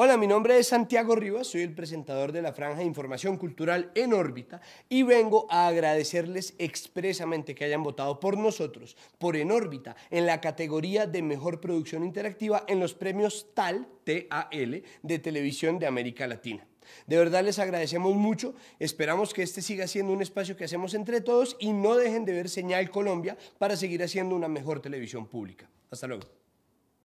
Hola, mi nombre es Santiago Rivas, soy el presentador de la Franja de Información Cultural en órbita y vengo a agradecerles expresamente que hayan votado por nosotros, por En órbita, en la categoría de mejor producción interactiva en los premios TAL, TAL de Televisión de América Latina. De verdad les agradecemos mucho, esperamos que este siga siendo un espacio que hacemos entre todos y no dejen de ver Señal Colombia para seguir haciendo una mejor televisión pública. Hasta luego.